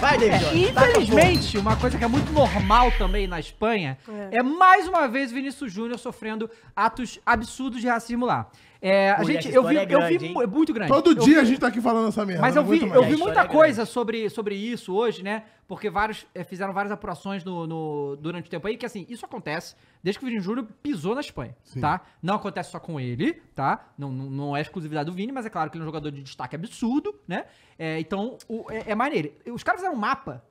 Vai, David. É, infelizmente, uma coisa que é muito normal também na Espanha é, é mais uma vez Vinícius Júnior sofrendo atos absurdos de racismo lá. É, a gente, é eu vi, é grande, eu vi hein? muito grande. Todo eu dia vi, a gente tá aqui falando essa merda. Mas eu vi, eu vi muita é coisa sobre, sobre isso hoje, né? Porque vários é, fizeram várias apurações no, no, durante o tempo aí, que assim, isso acontece desde que o Vini Júnior pisou na Espanha, Sim. tá? Não acontece só com ele, tá? Não, não, não, é exclusividade do Vini, mas é claro que ele é um jogador de destaque absurdo, né? É, então, o, é, é maneiro. Os caras fizeram um mapa,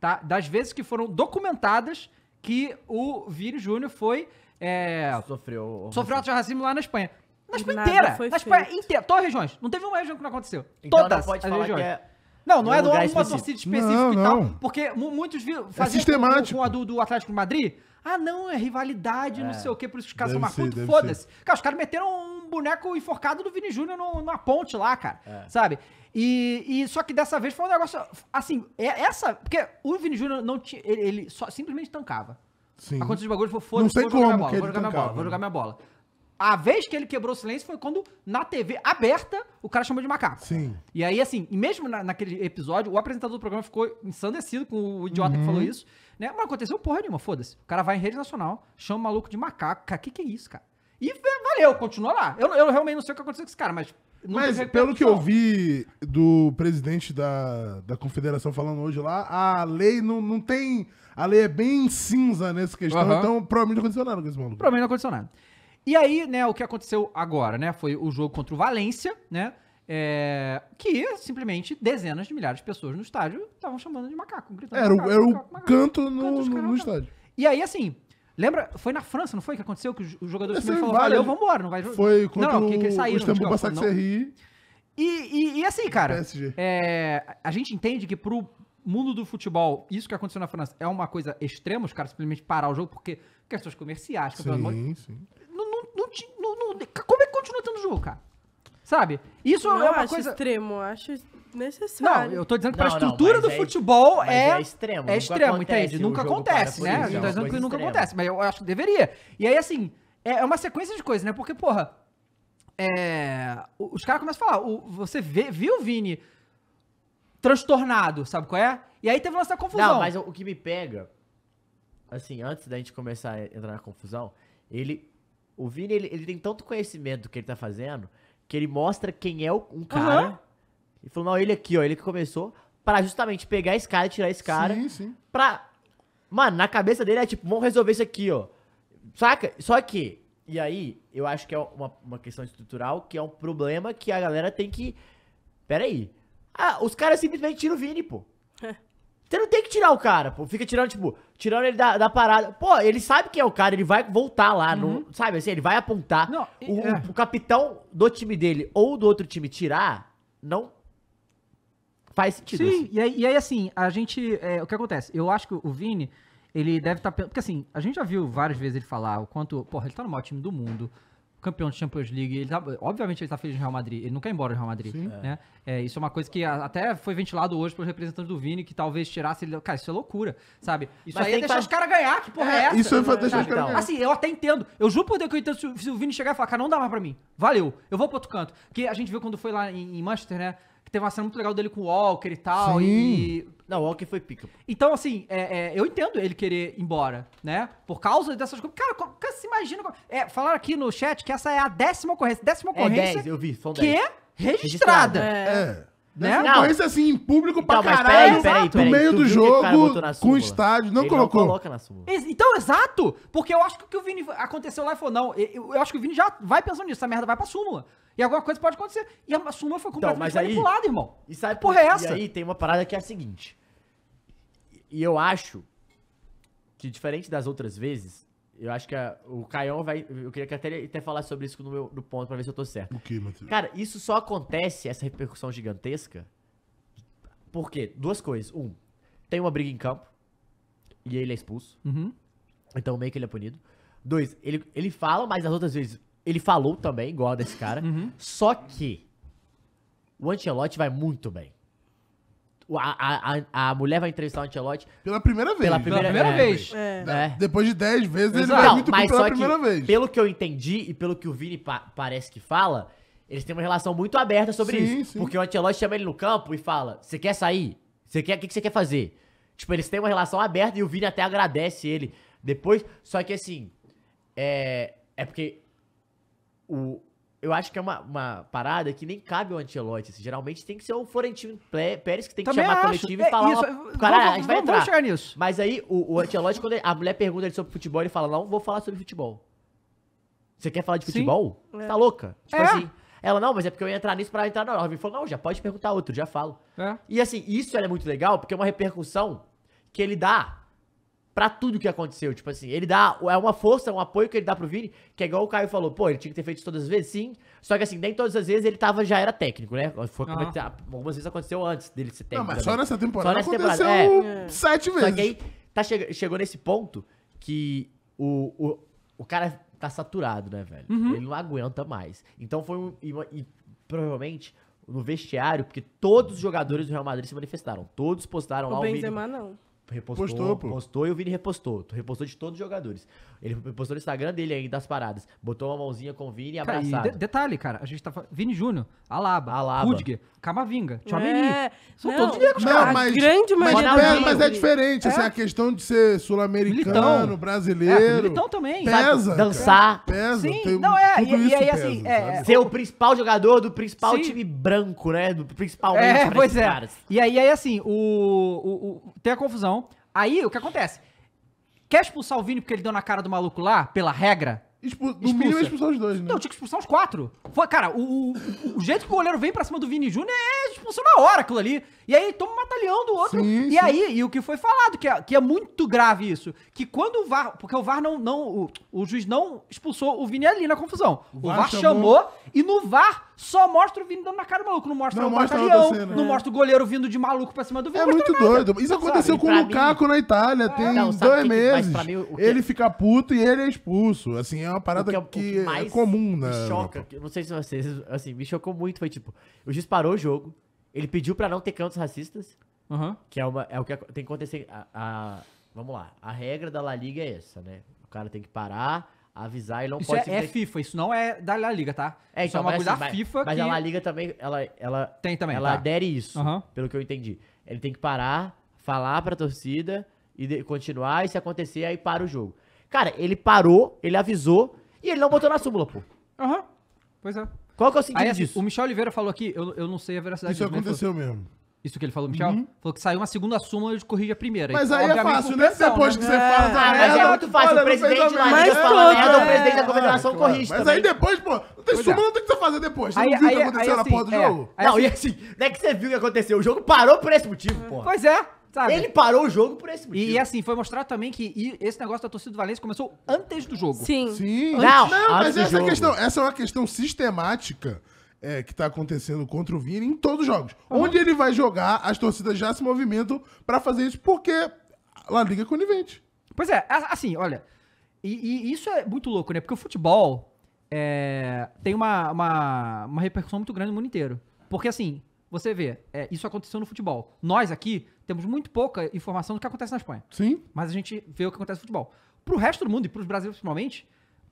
tá? Das vezes que foram documentadas que o Vini Júnior foi. É, sofreu. Sofreu assim. racismo lá na Espanha. Na Expo inteira. Na inteira. Todas as regiões. Não teve uma região que não aconteceu. Então Todas não pode as falar regiões. Que é... Não, não é de uma torcida específica não, e tal. Não. Porque muitos viram. Fazia é Com, com a do, do Atlético de Madrid. Ah, não, é rivalidade, é. não sei o quê, por isso que os caras são marcudos. Foda-se. Cara, os caras meteram um boneco enforcado do Vini Júnior numa ponte lá, cara. É. Sabe? E, e, só que dessa vez foi um negócio. Assim, é, essa. Porque o Vini Júnior não tinha. Ele, ele só, simplesmente tancava. Sim. conta de bagulho, foi foda-se, vou, vou, vou jogar minha bola, vou jogar né? minha bola. A vez que ele quebrou o silêncio foi quando, na TV aberta, o cara chamou de macaco. Sim. E aí, assim, mesmo na, naquele episódio, o apresentador do programa ficou ensandecido com o idiota uhum. que falou isso. Né? Mas aconteceu porra nenhuma, foda-se. O cara vai em rede nacional, chama o maluco de macaco. Cara, que que é isso, cara? E valeu, continua lá. Eu, eu realmente não sei o que aconteceu com esse cara, mas mas pelo que eu vi do presidente da, da confederação falando hoje lá, a lei não, não tem. A lei é bem cinza nessa questão, uhum. então provavelmente não aconteceu nada com esse maluco. Provavelmente não aconteceu nada. E aí, né, o que aconteceu agora, né, foi o jogo contra o Valência, né, é, que simplesmente dezenas de milhares de pessoas no estádio estavam chamando de macaco, gritando. Era, macaco, era macaco, o macaco, canto no, canto no, no estádio. E aí, assim, lembra, foi na França, não foi que aconteceu que os jogadores também falaram, valeu, vamos embora, não vai jogar. Foi contra não, não, que, que eles saíram, o Istambul tipo, Basaksehir. E, e, e assim, cara, é, a gente entende que pro mundo do futebol, isso que aconteceu na França é uma coisa extrema, os caras simplesmente parar o jogo porque questões comerciais, sim, sim não, não, não, como é que continua tendo jogo, cara? Sabe? Isso é não é uma acho coisa. extremo, acho necessário. Não, eu tô dizendo que não, pra estrutura do é, futebol é. É extremo. É extremo, entende? Nunca acontece, né? Isso, eu tô dizendo que é nunca extrema. acontece, mas eu acho que deveria. E aí, assim, é, é uma sequência de coisas, né? Porque, porra, é, os caras começam a falar, o, você vê, viu o Vini transtornado, sabe qual é? E aí teve uma certa confusão. Não, mas o, o que me pega, assim, antes da gente começar a entrar na confusão, ele o Vini, ele, ele tem tanto conhecimento do que ele tá fazendo, que ele mostra quem é o, um cara. Uhum. E falou, não, ele aqui, ó, ele que começou. Pra justamente pegar esse cara, tirar esse cara. Sim, sim. Pra. Mano, na cabeça dele é tipo, vamos resolver isso aqui, ó. Saca? Só que. E aí, eu acho que é uma, uma questão estrutural, que é um problema que a galera tem que. Pera aí. Ah, os caras simplesmente tiram o Vini, pô. Você não tem que tirar o cara, pô. Fica tirando, tipo, tirando ele da, da parada. Pô, ele sabe quem é o cara, ele vai voltar lá, uhum. no, sabe? Assim, ele vai apontar. Não, o, é. o, capitão do time dele ou do outro time tirar, não faz sentido. Sim, assim. e, aí, e, aí, assim, a gente. É, o que acontece? Eu acho que o Vini, ele deve estar. Tá, porque assim, a gente já viu várias vezes ele falar o quanto. Porra, ele tá no maior time do mundo campeão de Champions League, ele tá, obviamente ele está feliz no Real Madrid, ele não quer ir embora do Real Madrid, né? É. é, isso é uma coisa que até foi ventilado hoje pelos representantes do Vini, que talvez tirasse ele, cara, isso é loucura, sabe? Isso Mas aí é deixar os caras ganhar, que porra é, é essa? Isso é deixar os caras ganhar. Assim, eu até entendo, eu juro por Deus que eu entendo se, o Vini chegar e falar, cara, não dá mais pra mim, valeu, eu vou pro outro canto. Que a gente viu quando foi lá em, em Manchester, né? que teve uma cena muito legal dele com o Walker e tal. Sim. E... Não, o Walker foi pica. Então, assim, é, é, eu entendo ele querer ir embora, né? Por causa dessas coisas. Cara, como, imagina. É, falaram aqui no chat que essa é a décima ocorrência. Décima é, ocorrência. É 10, eu vi, são Que é registrada. registrada. É. é. Né? Não. Isso assim, em público então, pra caralho, peraí, peraí, peraí, no meio do jogo, com o estádio, não ele colocou. Não coloca na Então, exato! Porque eu acho que o que o Vini aconteceu lá e falou, não, eu, acho que o Vini já vai pensando nisso, essa merda vai pra súmula. E alguma coisa pode acontecer. E a súmula foi então, completamente então, manipulada, irmão. E sabe por porra é essa? E aí tem uma parada que é a seguinte. E eu acho que, diferente das outras vezes, eu acho que a, o Caião vai. Eu queria que até, até falar sobre isso no meu no ponto pra ver se eu tô certo. O que, Matheus? Cara, isso só acontece, essa repercussão gigantesca. Por quê? Duas coisas. Um, tem uma briga em campo. E ele é expulso. Uhum. Então meio que ele é punido. Dois, ele, ele fala, mas as outras vezes ele falou também, igual desse cara. Uhum. Só que o Ancelotti vai muito bem. A, a, a mulher vai entrevistar o Antelote. Pela primeira vez. Pela primeira, pela primeira é, vez. É. É. Depois de 10 vezes Exato. ele vai muito mas pela primeira que, vez. Pelo que eu entendi e pelo que o Vini pa parece que fala, eles têm uma relação muito aberta sobre sim, isso. Sim. Porque o Antelote chama ele no campo e fala: Você quer sair? Você quer, o que, que você quer fazer? Tipo, eles têm uma relação aberta e o Vini até agradece ele depois. Só que assim. É, é porque o, eu acho que é uma, uma parada que nem cabe o Antelote. Assim. Geralmente tem que ser o Florentino Pérez que tem que Também chamar acho. coletivo e é, falar. isso, ó, cara, vamos, a gente vai entrar. chegar nisso. Mas aí o, o Antelote, quando ele, a mulher pergunta ele sobre futebol, ele fala: Não, vou falar sobre futebol. Você quer falar de futebol? Sim. tá louca? Tipo é. assim. Ela, não, mas é porque eu ia entrar nisso pra entrar na Europa. Ele falou, não, já pode perguntar outro, já falo. É. E assim, isso é muito legal, porque é uma repercussão que ele dá para tudo que aconteceu. Tipo assim, ele dá. É uma força, um apoio que ele dá pro Vini, que é igual o Caio falou, pô, ele tinha que ter feito isso todas as vezes, sim. Só que assim, nem todas as vezes ele tava, já era técnico, né? Foi, ah. Algumas vezes aconteceu antes dele ser técnico. Não, mas só nessa temporada. Só nessa aconteceu temporada. É. sete vezes. Só que aí tá, chegou, chegou nesse ponto que o, o, o cara tá saturado, né, velho? Uhum. Ele não aguenta mais. Então foi um. E, e provavelmente no vestiário, porque todos os jogadores do Real Madrid se manifestaram. Todos postaram o lá Benzema, o Benzema não repostou, postou, pô. postou e o Vini repostou. Repostou de todos os jogadores. Ele repostou no Instagram dele aí das paradas. Botou uma mãozinha com o Vini e abraçado. Cara, e de detalhe, cara, a gente tá falando. Vini Júnior, Alaba, Alaba. Rudiger, Camavinga, Tchomeni. É... São não, todos negros, cara. mas, grande mas, mas é diferente, é. assim, a questão de ser sul-americano, brasileiro. É, militão também. Pesa. Dançar. Cara, pesa. Sim, tem, não é. E, e, aí, assim, é, é, ser o principal jogador do principal Sim. time branco, né? Do principal é, pois é. Caras. E aí, aí assim, o, o, o, tem a confusão Aí o que acontece? Quer expulsar o Vini porque ele deu na cara do maluco lá, pela regra? Expu no mínimo expulsar os dois, né? Não, tinha que expulsar os quatro. Foi, cara, o, o, o jeito que o goleiro vem pra cima do Vini Júnior é expulsão na hora aquilo ali. E aí toma um batalhão do outro. Sim, e sim. aí, e o que foi falado, que é, que é muito grave isso. Que quando o VAR. Porque o VAR não. não o, o juiz não expulsou o Vini ali na confusão. O VAR, o VAR chamou, chamou e no VAR só mostra o Vini dando na cara do maluco. Não mostra não o mostra batalhão, cena, não é. mostra o goleiro vindo de maluco pra cima do Vini. É muito doido. Isso aconteceu sabe? com o Lukaku mim... na Itália, é, tem não, dois que meses. Que mim, Ele é? fica puto e ele é expulso. Assim, é uma parada o que, é, o é comum, né? Me choca, não sei se vocês, assim, me chocou muito. Foi tipo, o giz parou o jogo, ele pediu pra não ter cantos racistas, uhum. que é, uma, é o que tem que acontecer. A, a, vamos lá, a regra da La Liga é essa, né? O cara tem que parar avisar e não isso pode. Isso é, é FIFA, isso não é da La Liga, tá? É, isso é então, uma coisa assim, da FIFA. Mas que... a La Liga também, ela, ela tem também, ela tá. adere isso, uhum. pelo que eu entendi. Ele tem que parar, falar pra torcida e de, continuar e se acontecer aí para o jogo. Cara, ele parou, ele avisou e ele não botou na súmula, pô. Aham. Uhum. Pois é. Qual que é o sentido aí, assim, disso? O Michel Oliveira falou aqui, eu, eu não sei a veracidade Isso aconteceu mesmo. Isso que ele falou, Michel? Uhum. Falou que saiu uma segunda súmula e corrige a primeira. Mas então, aí é fácil, né? Depois né? que você faz é. a merda... Mas é muito fácil. Olha, o presidente lá mas tá fala merda, o né? presidente da confederação claro, corrige Mas também. aí depois, pô, é. não tem súmula, não tem que você fazer depois. Você aí, não viu o que aconteceu aí, assim, na porra do assim, é, jogo? Não, assim, e assim, não é que você viu o que aconteceu. O jogo parou por esse motivo, pô. Pois é. Sabe? Ele parou o jogo por esse motivo. E assim, foi mostrado também que esse negócio da torcida do Valência começou antes do jogo. Sim. Sim. Não, não mas essa, é questão, essa é uma questão sistemática é, que está acontecendo contra o Vini em todos os jogos. Uhum. Onde ele vai jogar, as torcidas já se movimentam para fazer isso, porque lá Liga é conivente. Pois é, assim, olha, e, e isso é muito louco, né? Porque o futebol é, tem uma, uma, uma, repercussão muito grande no mundo inteiro. Porque assim, você vê, é, isso aconteceu no futebol. Nós aqui temos muito pouca informação do que acontece na Espanha. Sim. Mas a gente vê o que acontece no futebol. Pro resto do mundo, e pros brasileiros principalmente,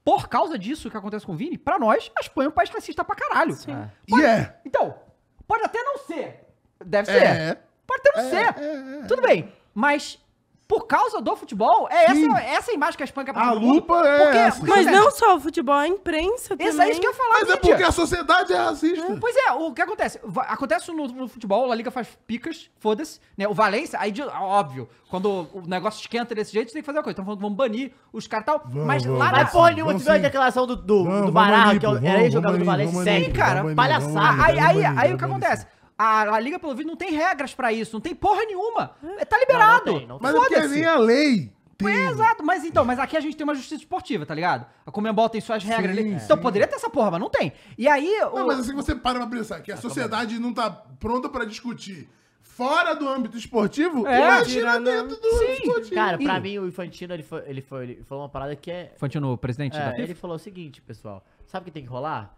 por causa disso que acontece com o Vini, pra nós, a Espanha é um país racista pra caralho. Sim. Pode, e é. Então, pode até não ser. Deve é. ser. É. Pode até não é, ser. É, Tudo bem. Mas por causa do futebol. É essa, essa imagem que a Espanha é A lupa é porque, essa. Porque, mas é não só o futebol, a imprensa também. Isso é isso que eu ia falar, Mas é mídia. é porque a sociedade é racista. É. Pois é, o que acontece? Acontece no, no futebol, a Liga faz picas, foda-se, né? O Valência, aí, óbvio, quando o negócio esquenta desse jeito, tem que fazer uma coisa. então falando que vão banir os caras e tal. Vamos, mas vamos, lá na... Mas porra nenhuma, tu viu a declaração do, do, do Barra, que ali, é era jogador do Valência, sim cara, palhaçada. Aí, aí, aí o que acontece? A, a Liga pelo Vídeo não tem regras para isso, não tem porra nenhuma. É, tá liberado. Não, não tem, não tem. Mas é nem a lei. Tem. É, exato, mas então, mas aqui a gente tem uma justiça esportiva, tá ligado? A Comembol tem suas regras sim, ali. então poderia ter essa porra, mas não tem. E aí. Não, o... mas assim você para pra pensar que a ah, sociedade não tá pronta para discutir fora do âmbito esportivo, é, imagina dentro do sim. esportivo. Cara, pra mim, o Infantino, ele foi, ele foi, ele falou uma parada que é... Infantino, o presidente é, da FIFA? Ele falou o seguinte, pessoal, sabe o que tem que rolar?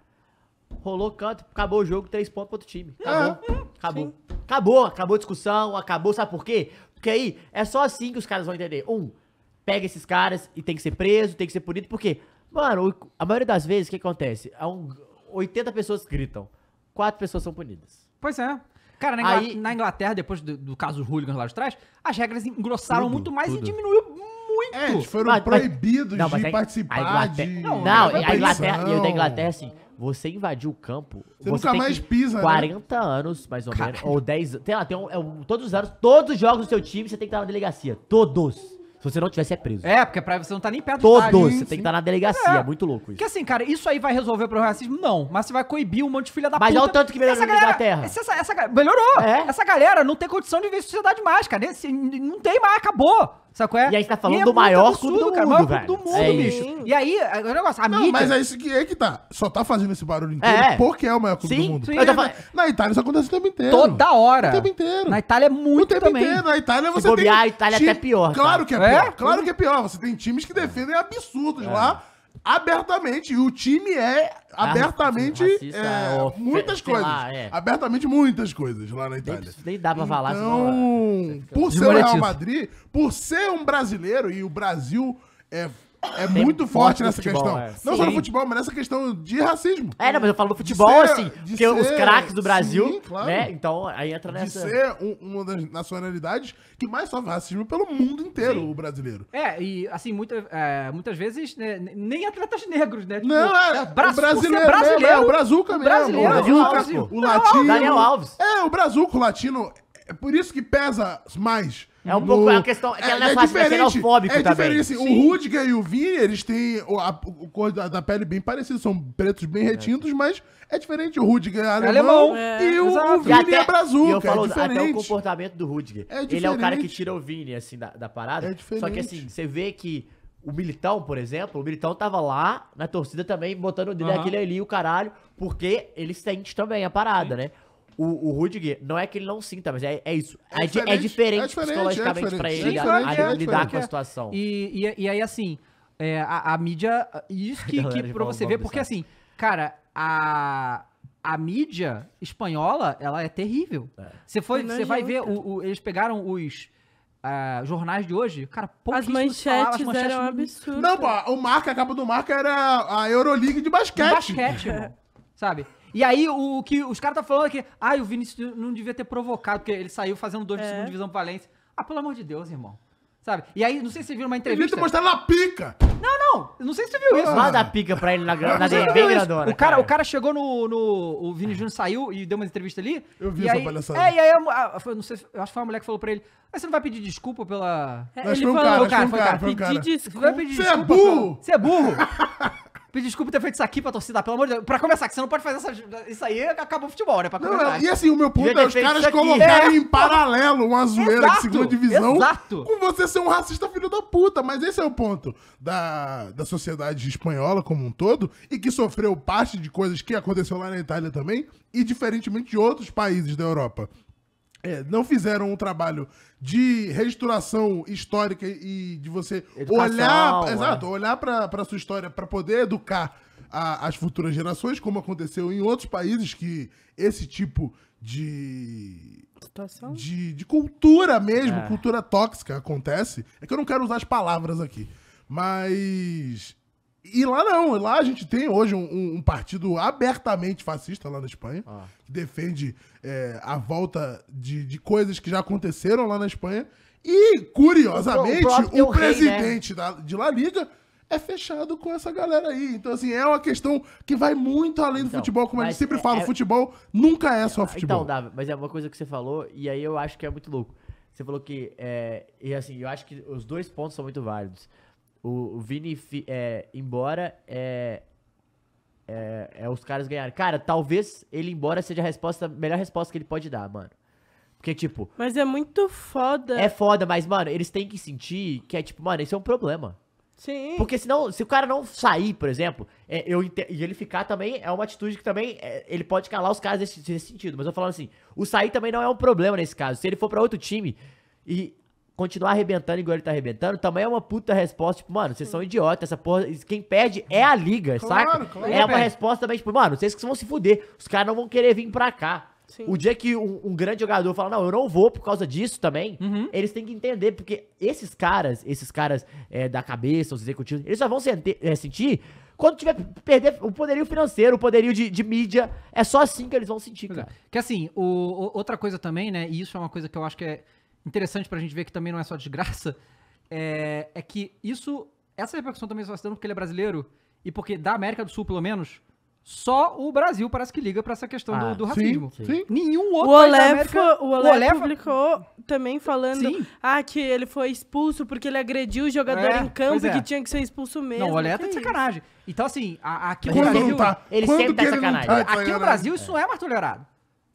rolou canto, acabou o jogo, três pontos pro outro time. Acabou. Ah, é? acabou. Acabou, acabou a discussão, acabou, sabe por quê? Porque aí é só assim que os caras vão entender. Um, pega esses caras e tem que ser preso, tem que ser punido, porque, mano, a maioria das vezes o que acontece? É um, 80 pessoas gritam, quatro pessoas são punidas. Pois é. Cara, na Inglaterra, aí, na Inglaterra depois do, do caso dos hooligans lá de trás, as regras engrossaram tudo, muito mais tudo. e diminuiu muito. É, eles foram mas, proibidos mas, não, de é- participar a Inglaterra, de... Não, não a Inglaterra, da Inglaterra, assim, você invadiu o campo. Você, você nunca mais pisa, 40 né? anos, mais ou menos. Ou 10. Tem lá, tem um, é um, todos os anos, todos os jogos do seu time, você tem que estar na delegacia. Todos. Se você não tivesse é preso. É, porque pra você não tá nem perto Todos. do Todos, você sim. tem que estar na delegacia. É. é muito louco isso. Que assim, cara, isso aí vai resolver o problema racismo? Não. Mas você vai coibir um monte de filha da mas puta. Mas é olha o tanto que melhorou essa galera, na Inglaterra. Essa, essa, melhorou. É? Essa galera não tem condição de viver em sociedade mais, cara. Né? Esse, não tem mais, acabou. Sabe qual é? E a gente tá falando é do maior absurdo, clube do cara, mundo, cara, maior clube do mundo, é bicho. E aí, agora é o negócio, a não, mídia... Mas é isso que, é que tá. Só tá fazendo esse barulho inteiro é. porque é o maior clube sim, do mundo. Sim, sim. É, falando... Na Itália isso acontece o tempo inteiro. Toda hora. O tempo inteiro. Na Itália é muito o tempo também. Inteiro. Na Itália você Se bobear, tem... a Itália é até pior. Claro tá? que é pior. É? Claro que é pior. Você tem times que defendem absurdos lá abertamente. E o time é ah, abertamente racista, é, racista, é, muitas coisas. Lá, é. Abertamente muitas coisas lá na Itália. Nem, nem dá pra falar. Então, é, por ser o Real Madrid, por ser um brasileiro e o Brasil é é muito forte, forte nessa futebol, questão. É. Não sim. só no futebol, mas nessa questão de racismo. É, não, mas eu falo do futebol, ser, assim, porque ser, os craques do Brasil, sim, claro. né? Então, aí entra nessa... De ser um, uma das nacionalidades que mais sofre racismo pelo mundo inteiro, sim. o brasileiro. É, e assim, muita, é, muitas vezes, né, nem atletas negros, né? Tipo, não, é, é o é brasileiro, né, brasileiro, é, o Brazuca o Brasileiro, O Brazuca, o, o latino. Daniel Alves. É, o Brazuca, o latino. É por isso que pesa mais é um pouco a questão. É, que ela é, é classe, é diferente, é xenofóbico é também. Assim, o Rudiger e o Vini, eles têm o, a, o cor da, da, pele bem parecida, são pretos bem retintos, mas é diferente. O Rudiger é alemão, é, e o, o Vini e até, é brazuca. E eu é falo, é diferente. até o comportamento do Rudiger. É diferente. Ele é o cara que tira o Vini, assim, da, da parada. É diferente. Só que assim, você vê que o Militão, por exemplo, o Militão tava lá na torcida também, botando o uhum. aquele ali, o caralho, porque ele sente também a parada, Sim. né? o, o Rudiger, não é que ele não sinta, mas é, é isso. É, é, é diferente, é diferente, é diferente, psicologicamente é, é diferente, pra ele a, a lidar com a situação. E, e, e aí, assim, a, a, mídia. Isso que, que pra você ver, porque assim, cara, a a mídia espanhola, ela é terrível. Você foi, você vai ver, o, o, eles pegaram os uh, jornais de hoje, cara, as manchetes, as manchetes eram absurdas. Não, pô, o marca, a capa do marca era a Euroleague de basquete. De basquete, sabe? E aí, o, o que os caras tá falando é que, ah, o Vinícius não devia ter provocado, porque ele saiu fazendo dois de é. segunda divisão pro Valência. Ah, pelo amor de Deus, irmão. Sabe? E aí, não sei se você viu uma entrevista. ter mostrado na pica. Não, não, não sei se você viu isso. Lá dá pica pra ele na, gra- na Você bem gradora. o, cara, o cara chegou no, no- O Vini Júnior saiu e deu uma entrevista ali. Eu vi e essa aí, palhaçada. É, e aí a a- foi- não sei, eu acho que foi uma mulher que falou pra ele: "Mas você não vai pedir desculpa pela. ele falou cara, foi cara, Você é burro! Você é burro! Pedir desculpa ter feito isso aqui pra torcida, pelo amor de Deus. Pra começar, que você não pode fazer essa, isso aí, acabou o futebol, né? Pra não, começar. e assim, o meu ponto é os caras colocarem é. em paralelo uma zoeira exato, de segunda divisão exato. com você ser um racista filho da puta. Mas esse é o ponto da, da sociedade espanhola como um todo e que sofreu parte de coisas que aconteceu lá na Itália também e diferentemente de outros países da Europa. É, não fizeram um trabalho de restauração histórica e de você Educação, olhar, é. exato, olhar para sua história para poder educar a, as futuras gerações, como aconteceu em outros países que esse tipo de situação de, de cultura mesmo, é. cultura tóxica acontece. É que eu não quero usar as palavras aqui, mas e lá não, lá a gente tem hoje um, um partido abertamente fascista lá na Espanha, ah. que defende é, a volta de, de coisas que já aconteceram lá na Espanha. E, curiosamente, o, o, o presidente rei, né? da, de La Liga é fechado com essa galera aí. Então, assim, é uma questão que vai muito além do então, futebol, como a gente sempre é, fala, é, futebol nunca é só então, futebol. Então, Davi, mas é uma coisa que você falou, e aí eu acho que é muito louco. Você falou que, é, e assim, eu acho que os dois pontos são muito válidos. O Vini é, embora é, é, é os caras ganharem. Cara, talvez ele embora seja a resposta, a melhor resposta que ele pode dar, mano. Porque, tipo. Mas é muito foda. É foda, mas, mano, eles têm que sentir que é tipo, mano, isso é um problema. Sim. Porque senão, se o cara não sair, por exemplo, é, eu e ele ficar também é uma atitude que também é, ele pode calar os caras nesse, nesse sentido. Mas eu falando assim, o sair também não é um problema nesse caso. Se ele for para outro time e continuar arrebentando igual ele tá arrebentando, também é uma puta resposta, tipo, mano, vocês são idiotas, essa porra, quem perde é a liga, claro, saca? Claro, é uma resposta também, tipo, mano, vocês que vão se fuder, os caras não vão querer vir pra cá. Sim. O dia que um, um, grande jogador fala, não, eu não vou por causa disso também, uhum. eles têm que entender, porque esses caras, esses caras é, da cabeça, os executivos, eles só vão sentir, é, sentir quando tiver perder o poderio financeiro, o poderio de, de mídia, é só assim que eles vão sentir, é. cara. Que assim, o, outra coisa também, né, e isso é uma coisa que eu acho que é interessante pra gente ver que também não é só desgraça, é, é que isso, essa repercussão também só se dando porque ele é brasileiro e porque da América do Sul, pelo menos, só o Brasil parece que liga para essa questão ah, do, do, racismo. Sim, sim. Nenhum outro o Olef, América... O Olef, o publicou também falando ah, que ele foi expulso porque ele agrediu o jogador é, em campo e é. que tinha que ser expulso mesmo. Não, o Olef tá é de sacanagem. Então, assim, aqui no Brasil... Tá- ele sempre tá, tá sacanagem. aqui no Brasil, isso não é mais tolerado.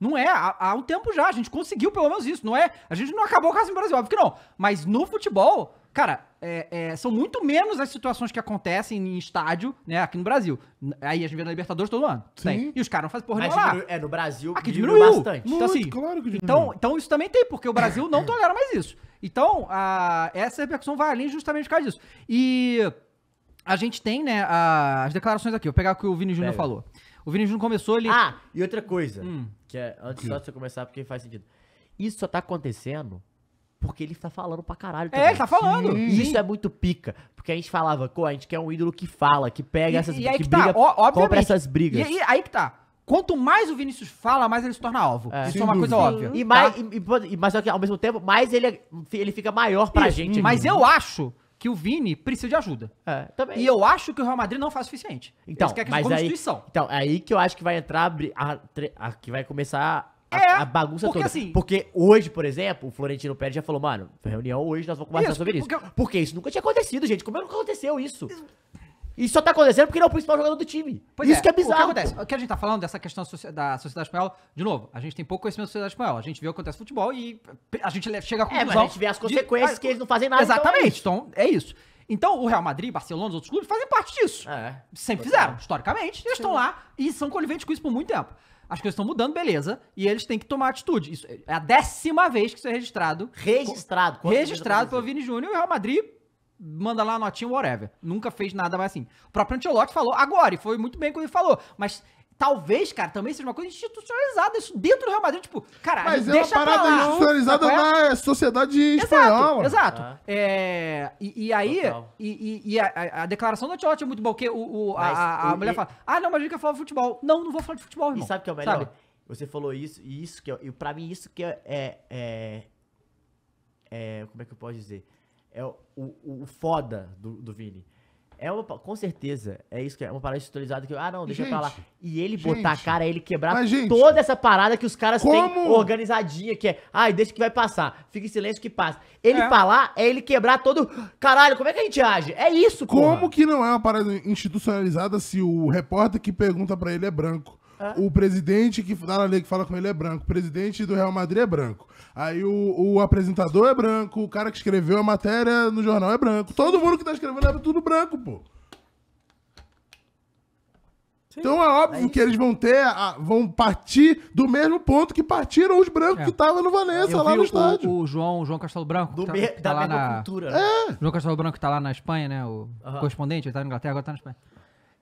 Não é, há, há, um tempo já, a gente conseguiu pelo menos isso, não é? A gente não acabou com no Brasil, óbvio que não. Mas no futebol, cara, é, é, são muito menos as situações que acontecem em estádio, né, aqui no Brasil. Aí a gente vê na Libertadores todo ano. Sim. Tem. E os caras não fazem porra nenhuma lá. É, no Brasil aqui diminuiu, diminuiu bastante. Muito, então, assim, claro que diminuiu. Então, então isso também tem, porque o Brasil não tolera mais isso. Então, a, essa repercussão vai além justamente por causa disso. E a gente tem, né, a, as declarações aqui. Vou pegar o que o Vini Júnior falou. O Vinicius não começou, ele. Ah, e outra coisa. Hum. Que é, antes hum. só de você começar, porque faz sentido. Isso só tá acontecendo porque ele tá falando pra caralho. É, também. É, ele tá falando. isso é muito pica. Porque a gente falava, pô, a gente quer um ídolo que fala, que pega e, essas e aí que, que tá, briga, tá, ó, compra essas brigas. E, e aí que tá. Quanto mais o Vinícius fala, mais ele se torna alvo. É. Isso Sim, é uma coisa óbvia. E, mais, tá? e, e, mas ao mesmo tempo, mais ele, é, ele fica maior pra Isso, gente. Mas eu acho que o Vini precisa de ajuda. É, também. E eu acho que o Real Madrid não faz o suficiente. Então, Eles então, querem é mas aí, instituição. Então, é aí que eu acho que vai entrar a, a, que vai começar a, é, a bagunça porque toda. Assim, porque hoje, por exemplo, o Florentino Pérez já falou, mano, reunião hoje nós vamos conversar isso, sobre porque, isso. Porque isso nunca tinha acontecido, gente. Como é que aconteceu isso? Isso só tá acontecendo porque ele é o principal jogador do time. Pois Isso é, que é bizarro. O que acontece? O que a gente tá falando dessa questão da sociedade espanhola, de novo, a gente tem pouco conhecimento da sociedade espanhola. A gente vê o que acontece no futebol e a gente chega com é, conclusão. É, a gente vê as consequências de... que eles não fazem nada. Então é Exatamente. Então é isso. Então, o Real Madrid, Barcelona, os outros clubes fazem parte disso. É, Sempre fizeram, historicamente. Eles estão lá e são coniventes com isso por muito tempo. As coisas estão mudando, beleza. E eles têm que tomar atitude. Isso é a décima vez que isso é registrado. Registrado. Registrado pelo Vini Júnior e o Real Madrid manda lá a notinha, whatever. Nunca fez nada mais assim. O próprio Antelote falou agora, e foi muito bem quando ele falou, mas talvez, cara, também seja uma coisa institucionalizada, isso dentro do Real Madrid, tipo, cara, Mas é uma parada institucionalizada é? na sociedade espanhola. Exato, ah. é, e, e, aí, Total. e, e, e a, a, declaração do Ancelotti é muito boa, porque o, o a, a mulher fala, ah, não, mas a gente quer falar de futebol. Não, não vou falar de futebol, irmão. E sabe o que é o melhor? Sabe? Você falou isso, e isso que, é, e pra mim isso que é, é, é como é que eu posso dizer? é o, o, o foda do, do Vini. É uma, com certeza, é isso que é uma parada institucionalizada que, ah, não, deixa gente, pra lá. E ele gente, botar a cara, ele quebrar gente, toda essa parada que os caras como? têm organizadinha, que é, ai, ah, deixa que vai passar, fica em silêncio que passa. Ele é. falar é ele quebrar todo, caralho, como é que a gente age? É isso, Como que não é uma parada institucionalizada se o repórter que pergunta para ele é branco? O presidente que dá na lei que fala com ele é branco. O presidente do Real Madrid é branco. Aí o, o, apresentador é branco. O cara que escreveu a matéria no jornal é branco. Todo mundo que tá escrevendo é tudo branco, pô. Sim. Então é óbvio é que eles vão ter, a, vão partir do mesmo ponto que partiram os brancos é. que estavam no Valença, lá no estádio. O, João, João Castelo Branco, do tá, me, tá da lá na cultura. Né? É. João Castelo Branco tá lá na Espanha, né? O uhum. correspondente, ele tá na Inglaterra, agora tá na Espanha.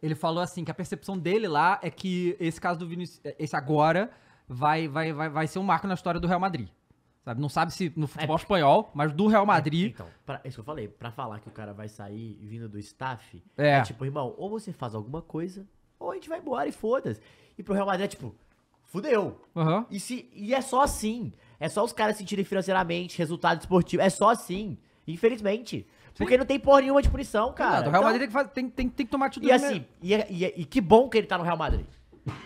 Ele falou assim que a percepção dele lá é que esse caso do Vinícius, é, esse agora vai, vai, vai, vai ser um marco na história do Real Madrid. Sabe? Não sabe se no futebol é, espanhol, mas do Real Madrid. É, então, pra, isso que eu falei, pra falar que o cara vai sair vindo do staff, é, é tipo, irmão, ou você faz alguma coisa, ou a gente vai embora e foda-se. E pro Real Madrid é tipo, fudeu. Uhum. E, se, e é só assim. É só os caras sentirem financeiramente, resultado esportivo. É só assim. Infelizmente. Porque não tem porra nenhuma de punição, cara. o Real então Madrid tem que, tem, tem, tem que tomar tudo E assim, e, é, e, é, e, que bom que ele tá no Real Madrid.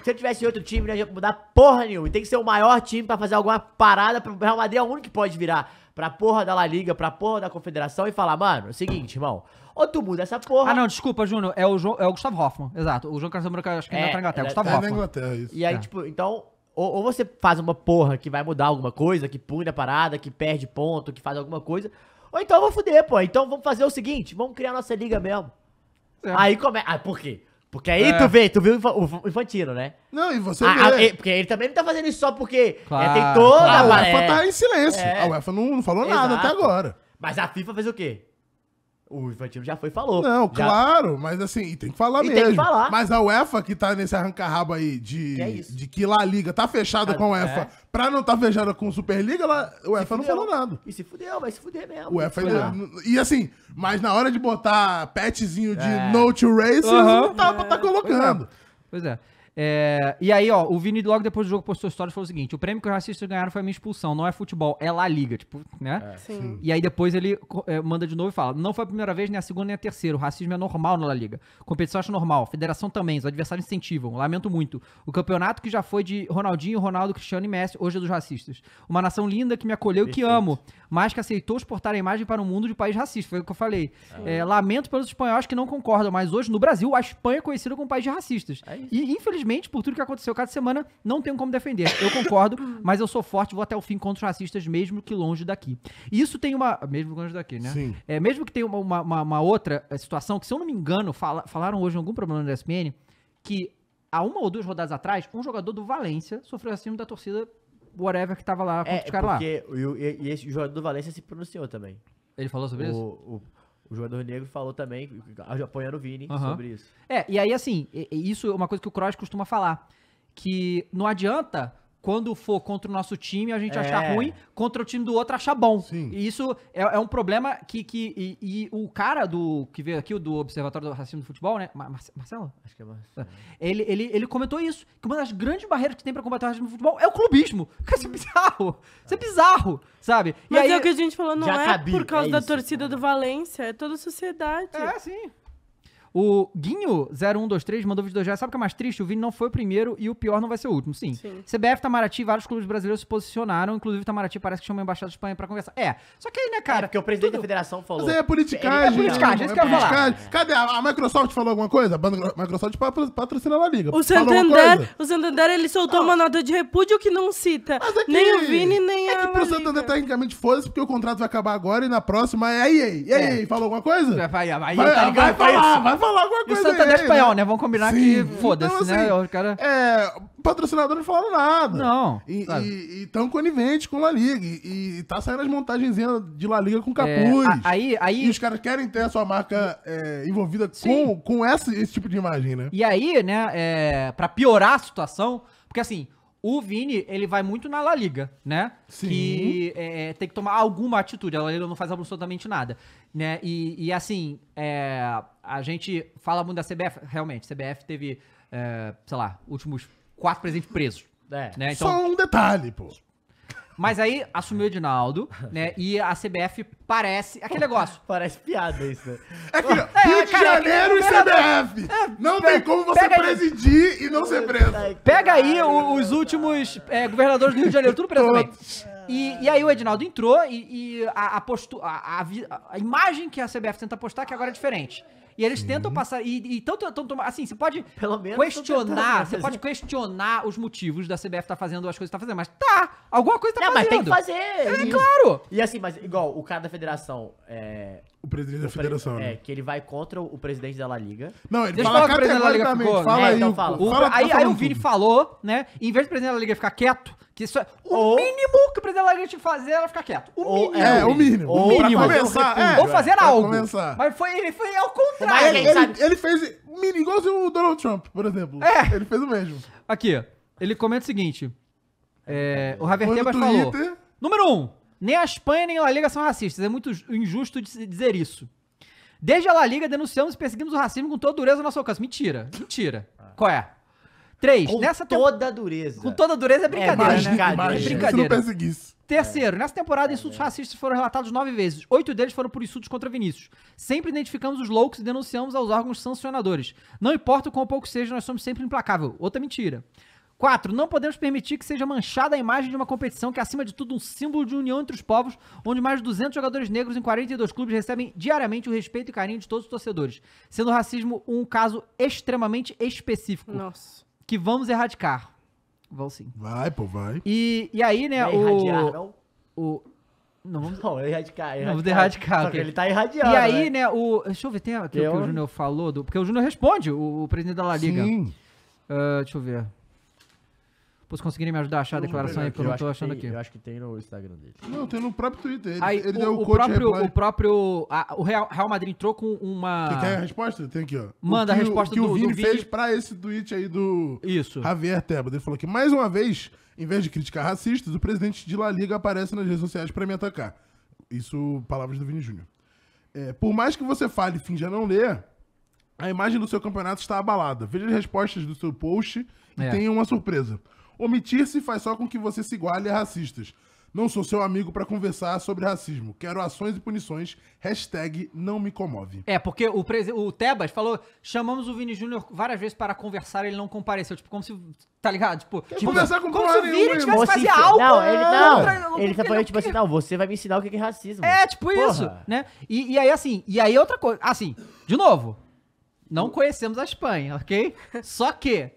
Se ele tivesse outro time, não ia mudar porra nenhuma. E tem que ser o maior time pra fazer alguma parada. o Real Madrid é o único que pode virar pra porra da La Liga, pra porra da Confederação e falar, mano, é o seguinte, irmão. Ou tu muda essa porra. Ah, não, desculpa, Júnior. É o, é o Gustavo Hoffman. Exato. O João Carlos Branco, acho que é, ainda tá na Inglaterra. É, Gustavo é Hoffman. na Inglaterra, isso. E aí, é. tipo, então, ou, ou, você faz uma porra que vai mudar alguma coisa, que pune a parada, que perde ponto, que faz alguma coisa, ou então eu vou fuder, pô. Então vamos fazer o seguinte, vamos criar nossa liga mesmo. É. Aí começa. Ah, por quê? Porque aí é. tu vê, tu viu o Infantino, né? Não, e você a, ah, vê. A, ah, porque ele também não tá fazendo isso só porque claro, é, tem toda claro. a... A UEFA é. tá em silêncio. É. A UEFA não, não falou Exato. nada até agora. Mas a FIFA fez o quê? O Infantino já foi e falou. Não, já... claro, mas assim, tem que falar e mesmo. Tem que falar. Mas a UEFA que tá nesse arranca-rabo aí de que, é de que La Liga tá fechada ah, com a é. UEFA é. pra não tá fechada com Superliga, a UEFA não falou nada. E se fudeu, vai se fuder mesmo. UEFA E assim, mas na hora de botar petzinho de é. No to Race, uhum. tá, tá é. colocando. Pois é. Pois é. É, e aí, ó, o Vini logo depois do jogo postou história e falou o seguinte: o prêmio que os racistas ganharam foi a minha expulsão, não é futebol, é La Liga, tipo, né? É, sim. E aí depois ele é, manda de novo e fala: não foi a primeira vez, nem a segunda, nem a terceira. O racismo é normal na La Liga. Competição acho normal, federação também, os adversários incentivam. Lamento muito. O campeonato que já foi de Ronaldinho, Ronaldo, Cristiano e Messi, hoje é dos racistas. Uma nação linda que me acolheu e que amo, mas que aceitou exportar a imagem para um mundo de país racista. Foi o que eu falei. É. É, lamento pelos espanhóis que não concordam, mas hoje no Brasil a Espanha é conhecida como país de racistas. É e infelizmente simplesmente por tudo que aconteceu cada semana, não tenho como defender. Eu concordo, mas eu sou forte, vou até o fim contra os racistas, mesmo que longe daqui. E isso tem uma. Mesmo longe daqui, né? Sim. É, mesmo que tenha uma, uma, uma outra eh, situação, que se eu não me engano, fala, falaram hoje em algum problema no ESPN, que há uma ou duas rodadas atrás, um jogador do Valência sofreu racismo da torcida, whatever, que tava lá contra é, os caras lá. E, e, e esse jogador do Valência se pronunciou também. Ele falou sobre o, isso? O, o jogador negro falou também, apoiando o Vini, uhum. sobre isso. É, e aí assim, isso é uma coisa que o Kroos costuma falar, que não adianta quando for contra o nosso time, a gente é. achar ruim, contra o time do outro achar bom. Sim. E isso é, é um problema que. que e, e, o cara do que veio aqui, do Observatório do Racismo do Futebol, né? Mar Marcelo? Acho que é Marcelo. É. Ele, ele, ele comentou isso: que uma das grandes barreiras que tem para combater o racismo no futebol é o clubismo. Cara, isso é bizarro. Isso é bizarro, sabe? Mas é aí, é o que a gente falou, não é cabia, por causa é da torcida do Valência, é toda a sociedade. É, sim. O Guinho0123 mandou vídeo do já. Sabe o que é mais triste? O Vini não foi o primeiro e o pior não vai ser o último. Sim. Sim. CBF, Tamaraty, vários clubes brasileiros se posicionaram. Inclusive, Itamaraty parece que chamou a embaixada de Espanha pra conversar. É. Só que aí, né, cara? É porque o presidente tudo... da federação falou. Mas é politicagem. É né? politicagem, é isso que eu ia é Cadê? A Microsoft falou alguma coisa? A Microsoft patrocina a Liga. O Santander, o Santander, ele soltou não. uma nota de repúdio que não cita é que, nem o Vini, nem é a. É que pro Santander, tecnicamente, foda-se, porque o contrato vai acabar agora e na próxima é a aí E aí, é. falou alguma coisa? Vai, vai, vai, tá vai, vai, vai, vai, vai, vai falar alguma coisa. O Santander aí, espanhol, é tipo, é, né? né? Vamos combinar Sim. que foda-se, então, né? assim, né? O cara... É, patrocinador não falaram nada. Não. E, e, e tão conivente com La Liga. E, e tá saindo as montagens de La Liga com é, capuz. É, aí, aí... E os caras querem ter a sua marca é, envolvida Sim. com, com essa, esse tipo de imagem, né? E aí, né, é, pra piorar a situação, porque assim, o Vini, ele vai muito na La Liga, né? Sim. Que é, tem que tomar alguma atitude. A La Liga não faz absolutamente nada, né? E, e assim, é, a gente fala muito da CBF, realmente, CBF teve, é, sei lá, últimos quatro presidentes presos. É. Né? Então, Só um detalhe, pô. Mas aí assumiu o Edinaldo, né? E a CBF parece. Aquele negócio. Parece piada isso, né? É que Rio de é, cara, Janeiro é, e CBF! É, não tem como você presidir aí. e não ser preso. Pega aí os últimos é, governadores do Rio de Janeiro, tudo preso também. E, e aí o Edinaldo entrou e, e a, a, postu, a, a, a imagem que a CBF tenta postar que agora é diferente. E eles Sim. tentam passar. E, e tanto, tanto. Assim, você pode Pelo menos questionar. Você pode questionar os motivos da CBF tá fazendo as coisas que tá fazendo. Mas tá! Alguma coisa tá não, fazendo. mas tem que fazer. É, e, claro! E assim, mas igual, o cara da federação. É, o presidente da federação, né? É, né? que ele vai contra o presidente da La Liga. Não, ele Deixa fala que o presidente da Liga ficou. categoricamente. Fala É, aí, então fala. o- fala- tá aí, o Vini tudo. falou, né? Em vez do presidente da Liga ficar quieto, que isso é o Ou- mínimo que o presidente da Liga tinha que fazer era ficar quieto. O Ou- mínimo. É, o mínimo. Ou pra mínimo. começar, é, Ou fazer pra algo. começar. Mas foi, ele foi ao Mas contrário. ele, ele fez mini igualzinho o Donald Trump, por exemplo. É. Ele fez o mesmo. Aqui, ó. ele comenta o seguinte. é, o Javier Foi no Tebas falou. Twitter. Número 1. Um, nem a Espanha nem a La Liga são racistas. É muito injusto dizer isso. Desde a La Liga denunciamos e perseguimos o racismo com toda dureza ao nosso alcance. Mentira, mentira. Ah. Qual é? Três, com nessa toda dureza. Com toda dureza é brincadeira, é, imagina, né? Imagina. É brincadeira. Né? Terceiro, é. nessa temporada é, insultos é. racistas foram relatados nove vezes. Oito deles foram por insultos contra Vinícius. Sempre identificamos os loucos e denunciamos aos órgãos sancionadores. Não importa o quão pouco seja, nós somos sempre implacável. Outra mentira. Quatro, não podemos permitir que seja manchada a imagem de uma competição que é, acima de tudo, um símbolo de união entre os povos, onde mais de 200 jogadores negros em 42 clubes recebem diariamente o respeito e carinho de todos os torcedores, sendo o racismo um caso extremamente específico. Nossa. Que vamos erradicar. Vão sim. Vai, pô, vai. E, e aí, né, é né, irradiar, o... Não? o... Não, vamos... Não, erradicar, erradicar. vamos erradicar. Só okay. ele tá irradiado. E aí, né? né, o... Deixa eu ver, tem aqui o que o Júnior falou, do... porque o Júnior responde, o, o presidente da La Liga. Sim. Uh, deixa eu ver. Vocês conseguirem me ajudar a achar a declaração aí, que eu não tô achando aqui. Eu acho que tem no Instagram dele. Não, tem no próprio Twitter. Ele, aí, ele o, deu o, próprio, o próprio. A, o Real, Real Madrid entrou com uma. tem quer a resposta? Tem aqui, ó. Manda a resposta que do, o que do Vini fez pra esse tweet aí do Isso. Javier Tebas. Ele falou que, mais uma vez, em vez de criticar racistas, o presidente de La Liga aparece nas redes sociais pra me atacar. Isso, palavras do Vini Júnior. É, por mais que você fale e finja não ler, a imagem do seu campeonato está abalada. Veja as respostas do seu post e é. tenha uma surpresa. Omitir-se faz só com que você se iguale a racistas. Não sou seu amigo para conversar sobre racismo. Quero ações e punições. Hashtag não me comove. É, porque o, o Tebas falou, chamamos o Vini Júnior várias vezes para conversar, ele não compareceu. Tipo, como se... Tá ligado? Tipo, tipo conversar com como se o Vini tivesse que fazer algo. Não, ele né? não. ele tá falando, tipo assim, não, você vai me ensinar o que é racismo. É, tipo Porra. isso, né? E, e aí, assim, e aí outra coisa. Assim, de novo, não conhecemos a Espanha, ok? Só que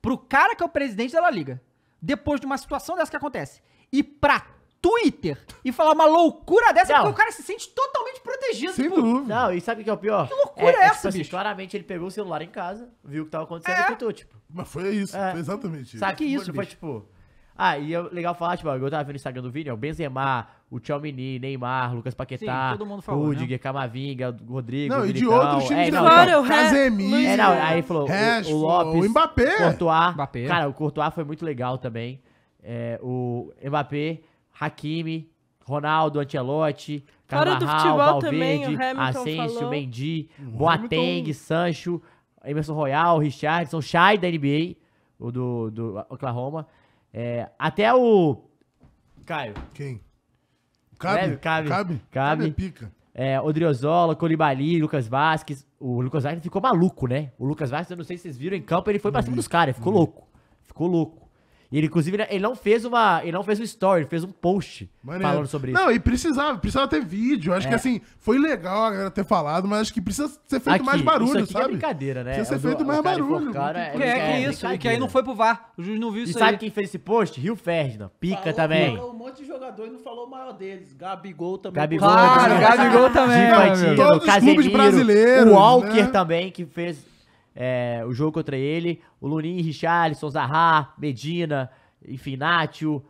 pro cara que é o presidente da La Liga, depois de uma situação dessa que acontece, e pra Twitter e falar uma loucura dessa, não. porque o cara se sente totalmente protegido. Sem por... Tipo, não, e sabe o que é o pior? Que loucura é, é, é essa, tipo assim, claramente ele pegou o celular em casa, viu o que tava acontecendo é. e tweetou, tipo. Mas foi isso, é. foi exatamente isso. Sabe que isso, foi, tipo... Ah, e é legal falar, tipo, eu tava vendo o Instagram do Vini, o Benzema, o Tchauamini, Neymar, Lucas Paquetá, Sim, né? Rudiger, né? Camavinga, Rodrigo, Não, Rodrigão, e de outros é, times é, não, então, Casemiro. É, não, aí falou o, o Lopes, o Mbappé. Courtois. Mbappé. Cara, o Courtois foi muito legal também. É, o Mbappé, Hakimi, Ronaldo, Ancelotti, Carvajal, Valverde, também, Asensio, falou. Mendy, o Boateng, Hamilton. Sancho, Emerson Royal, Richardson, Shai da NBA, o do, do Oklahoma. É, até o. Caio. Quem? Cabe, Leve, cabe, cabe, cabe. Cabe. É pica. É, Odriozola, Colibali, Lucas Vasquez. O Lucas Vasquez ficou maluco, né? O Lucas Vasquez, eu não sei se vocês viram em campo, ele foi pra cima uhum. dos caras, ficou uhum. louco. Ficou louco. Ele, inclusive, né, ele não fez uma. Ele não fez um story, ele fez um post Maneiro. falando sobre isso. Não, e precisava, precisava ter vídeo. Acho é. que assim, foi legal a galera ter falado, mas acho que precisa ser feito aqui, mais barulho, isso aqui é sabe? É brincadeira, né? Precisa ser feito mais barulho. Cara, é, que é, é isso, e que é aí não foi pro VAR. O juiz não viu isso. E sabe quem fez esse post? Rio Ferdinand. Pica falou, também. Falou um monte de jogador e não falou o maior deles. Gabigol também. Gabigol, claro, Gabigol também. Gabigol também. Todos os clubes brasileiros. O Walker né? também, que fez é, o jogo contra ele, o Lunin, Richarlison, Zaha, Medina, enfim,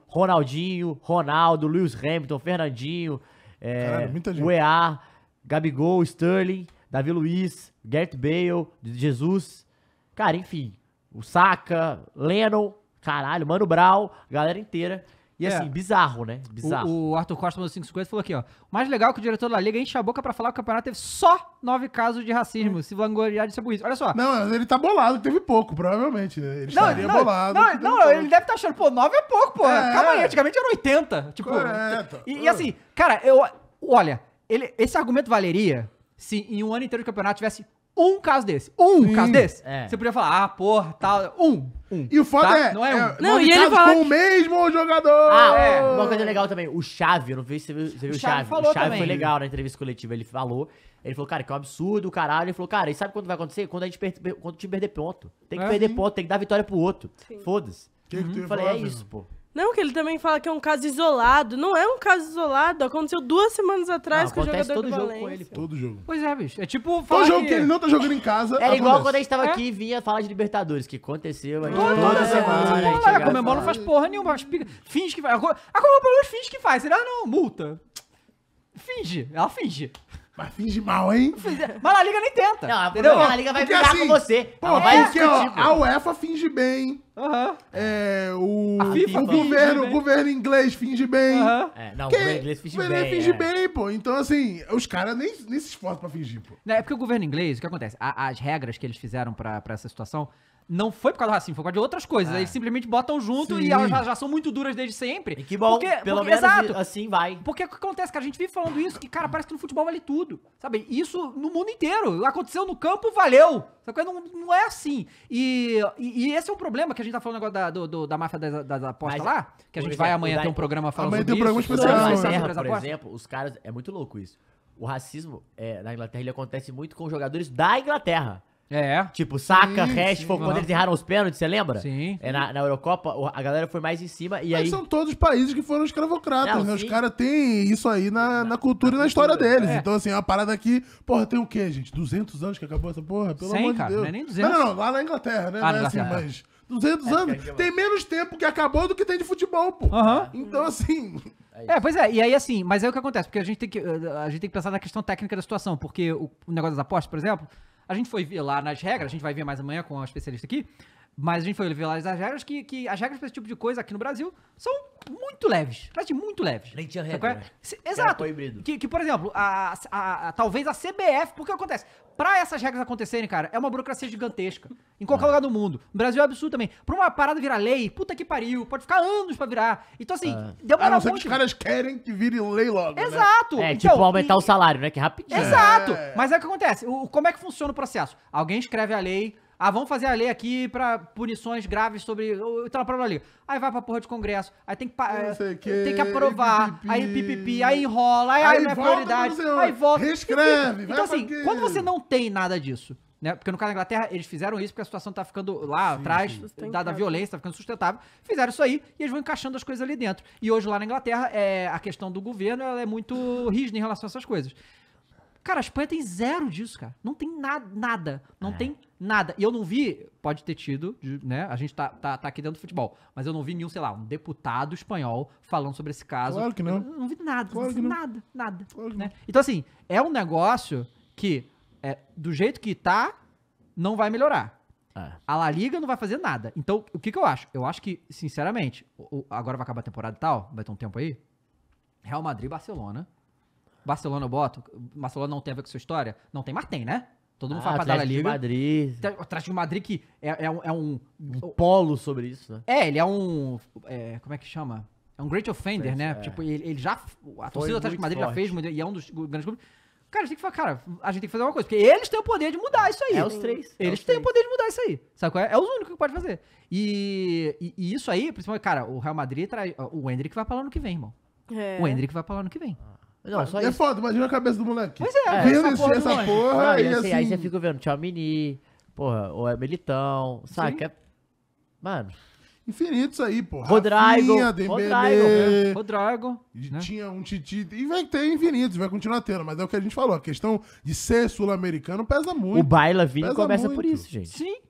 Ronaldinho, Ronaldo, Lewis Hamilton, Fernandinho, é, Caralho, UEA, Gabigol, Sterling, Davi Luiz, Gert Bale, Jesus, cara, enfim, o Saka, Lennon, Caralho, Mano Brown, galera inteira e assim, é. assim, bizarro, né? Bizarro. O, o Arthur Costa, do 550, falou aqui, ó. O mais legal é que o diretor da Liga enche a boca pra falar que o campeonato teve só nove casos de racismo, se vangloriar de ser bonito. Olha só. Não, ele tá bolado, teve pouco, provavelmente. Né? Ele não, estaria não, bolado. Não, não, ele deve estar tá achando, pô, nove é pouco, pô. É, Calma aí, antigamente era 80. Tipo, E, e assim, cara, eu... Olha, ele, esse argumento valeria se em um ano inteiro de campeonato tivesse um caso desse. Um Sim. caso desse. É. Você podia falar, ah, porra, tal. Um. Um. E o foda tá? é. Não é, é um. É, não, e ele fala com que... o mesmo jogador. Ah, é. Uma coisa legal também. O Chave, eu não vi se você viu, você viu o Chave. O Chave, foi legal na entrevista coletiva. Ele falou. Ele falou, cara, que é um absurdo, caralho. Ele falou, cara, e sabe quando vai acontecer? Quando a gente per... quando o time perder ponto. Tem que é, perder sim. ponto, tem que dar vitória pro outro. Foda-se. Uhum. Eu falei, é isso, pô. Não, que ele também fala que é um caso isolado. Não é um caso isolado. Aconteceu duas semanas atrás não, com o jogador todo do jogo com ele. Todo jogo. Pois é, bicho. É tipo falar Todo jogo que... ele não tá jogando em casa. é acontece. igual quando a gente tava é? aqui e vinha falar de Libertadores, que aconteceu aí Toda, toda semana. semana comemora, não faz porra nenhuma. Pica, finge que faz. A Comebol finge que faz. Será ah, não? Multa. Finge. Ela finge. Mas finge mal, hein? Mas a Liga nem tenta. Não, a entendeu? A Liga vai porque, brigar assim, com você. Pô, ela vai porque, ó, a UEFA finge bem. Uhum. É, o, o governo, o governo inglês finge bem. Uhum. É, não, Quem, o governo inglês finge bem. O governo finge é. bem, pô. Então, assim, os caras nem, nem se esforçam pra fingir, pô. Não, é porque o governo inglês, o que acontece? A, as regras que eles fizeram pra, pra essa situação não foi por causa do racismo, foi por causa de outras coisas. É. Eles simplesmente botam junto Sim. e elas já, já, são muito duras desde sempre. E que bom, porque, pelo porque, menos exato, assim vai. Porque o que acontece, que a gente vive falando isso, que, cara, parece que no futebol vale tudo, sabe? Isso no mundo inteiro. Aconteceu no campo, valeu. Só que não, não é assim. E, e, e, esse é o problema que a gente tá falando agora da, do, do, da máfia das, das apostas Mas, lá, que a gente vai amanhã ter um programa falando amanhã sobre tem um programa especial. Isso, Inglaterra, é, por exemplo, os caras... É muito louco isso. O racismo é, na Inglaterra, ele acontece muito com jogadores da Inglaterra. É. Tipo, saca, sim, Rashford, quando eles erraram os pênaltis, você lembra? Sim. É, na, na Eurocopa, a galera foi mais em cima e Mas aí... são todos países que foram escravocratas, Não, né? Sim. Os caras têm isso aí na, na, na cultura e na história deles. É. Então, assim, é uma parada aqui... Porra, tem o quê, gente? 200 anos que acabou essa porra? Pelo 100, amor de Deus. Não é nem 200. Não, não, não. Lá na Inglaterra, né? Ah, não é assim, mas... 200 é, anos. Tem menos tempo que acabou do que tem de futebol, pô. Uhum. Então, assim... É, é pois é, e aí assim, mas aí é o que acontece? Porque a gente tem que, eh, a gente tem que pensar na questão técnica da situação, porque o, o negócio das apostas, por exemplo, a gente foi ver lá nas regras, a gente vai ver mais amanhã com a especialista aqui. Mas a gente foi ver as regras que, que as regras pra esse tipo de coisa aqui no Brasil são muito leves. Praticamente muito leves. Nem tinha regra. É? Né? Exato. Que, que, por exemplo, a, a, a, talvez a CBF, porque acontece? Pra essas regras acontecerem, cara, é uma burocracia gigantesca. Em qualquer ah. lugar do mundo. No Brasil é absurdo também. Pra uma parada virar lei, puta que pariu, pode ficar anos pra virar. Então, assim, ah. demora a não muito. Que os caras querem que vire lei logo. Né? Exato. Né? É, então, tipo, aumentar e... o salário, né? Que rapidinho. Exato. É. Mas é o que acontece. O, como é que funciona o processo? Alguém escreve a lei ah, vamos fazer a lei aqui pra punições graves sobre. Então, na prova ali. Aí vai pra porra de congresso. Aí tem que, que eh, tem que aprovar. Pipipi. Aí pipipi. Aí enrola. Aí, aí, aí não é prioridade. Aí volta. Reescreve. Então, assim, quando você não tem nada disso. Né? Porque no caso da Inglaterra, eles fizeram isso porque a situação tá ficando lá sim, atrás, da, da violência, tá ficando sustentável. Fizeram isso aí e eles vão encaixando as coisas ali dentro. E hoje lá na Inglaterra, é, a questão do governo é muito rígida em relação a essas coisas. Cara, a Espanha tem zero disso, cara. Não tem na nada. Não é. tem nada. E eu não vi, pode ter tido, né? A gente tá, tá, tá aqui dentro do futebol. Mas eu não vi nenhum, sei lá, um deputado espanhol falando sobre esse caso. Claro que não. Eu não vi nada. Claro não vi nada, não. nada. Claro né? Então, assim, é um negócio que, é, do jeito que tá, não vai melhorar. É. A La Liga não vai fazer nada. Então, o que, que eu acho? Eu acho que, sinceramente, o, o, agora vai acabar a temporada e tal, vai ter um tempo aí. Real Madrid e Barcelona Barcelona eu boto. Barcelona não tem a ver com sua história? Não tem, mas tem, né? Todo mundo ah, fala pra dar a Liga. Madrid. Então, Atlético de Madrid que é, é um, é um, um... polo sobre isso, né? É, ele é um... É, como é que chama? É um great offender, Pense, né? É. Tipo, ele, ele, já... A Foi torcida do Atlético de Madrid forte. já fez, e é um dos grandes clubes. Cara, a gente tem que falar, cara, a gente tem que fazer uma coisa, porque eles têm o poder de mudar isso aí. É os três. É eles é os têm três. o poder de mudar isso aí. Sabe qual é? É os únicos que pode fazer. E, e, e, isso aí, principalmente, cara, o Real Madrid traz O Hendrick vai pra lá no que vem, irmão. É. O Hendrick vai pra lá no que vem. Ah. Não, ah, só é isso. foda, imagina a cabeça do moleque. Pois é, Vendo essa porra, essa porra não, e assim, Aí você fica vendo Tchau Mini, porra, ou é Militão, saca? É... Mano. Infinitos aí, porra. Rodrigo. Dembele, Rodrigo. Né? Rodrigo né? Tinha um Titi. E vai ter infinitos, vai continuar tendo. Mas é o que a gente falou. A questão de ser sul-americano pesa muito. O Baila vindo começa muito. por isso, gente. Sim.